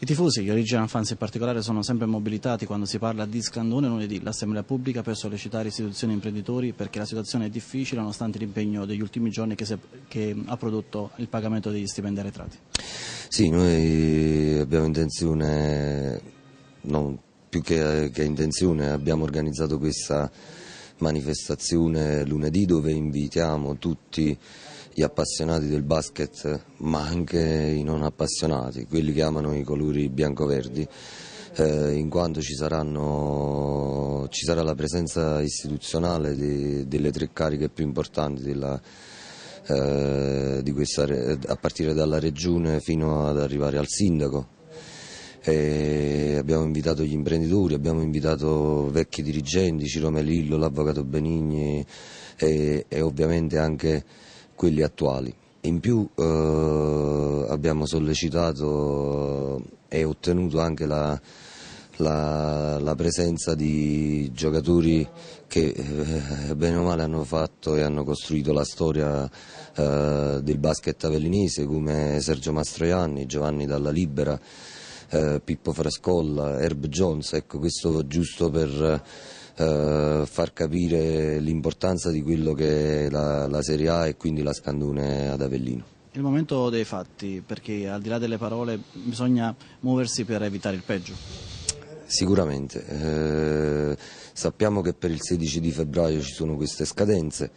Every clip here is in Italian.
I tifosi, che Reggiano Fans in particolare, sono sempre mobilitati quando si parla di Scandone lunedì. L'Assemblea Pubblica per sollecitare istituzioni e imprenditori perché la situazione è difficile nonostante l'impegno degli ultimi giorni che, è, che, ha prodotto il pagamento degli stipendi arretrati. Sì, noi abbiamo intenzione, non più che, che intenzione, abbiamo organizzato questa manifestazione lunedì dove invitiamo tutti gli appassionati del basket, ma anche i non appassionati, quelli che amano i colori bianco-verdi, eh, in quanto ci, saranno, ci, sarà la presenza istituzionale di, delle tre cariche più importanti della, eh, questa, a partire dalla regione fino ad arrivare al sindaco. E abbiamo invitato gli imprenditori, abbiamo invitato vecchi dirigenti, Ciro Melillo, l'avvocato Benigni e, e ovviamente anche quelli attuali. In più eh, abbiamo sollecitato eh, e ottenuto anche la, la, la presenza di giocatori che eh, bene o male hanno fatto e hanno costruito la storia eh, del basket avellinese come Sergio Mastroianni, Giovanni Dalla Libera, eh, Pippo Frascolla, Herb Jones, ecco questo giusto per eh, far capire l'importanza di quello che è la, la Serie A e quindi la Scandone ad Avellino. Il momento dei fatti, perché al di là delle parole bisogna muoversi per evitare il peggio. Sicuramente, eh, sappiamo che per il 16 di febbraio ci sono queste scadenze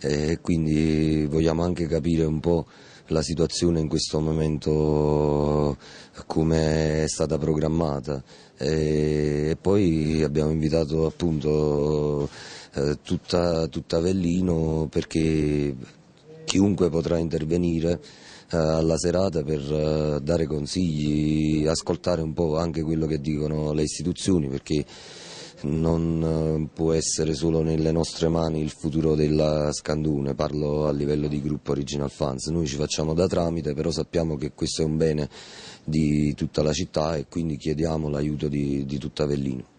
eh, e eh, quindi vogliamo anche capire un po' la situazione in questo momento come è stata programmata e poi abbiamo invitato appunto eh, tutta, tutta Avellino perché chiunque potrà intervenire eh, alla serata per eh, dare consigli, ascoltare un po' anche quello che dicono le istituzioni perché non eh, può essere solo nelle nostre mani il futuro della Scandune, parlo a livello di gruppo Original Fans, noi ci facciamo da tramite però sappiamo che questo è un bene di tutta la città e quindi chiediamo l'aiuto di, di tutta Avellino.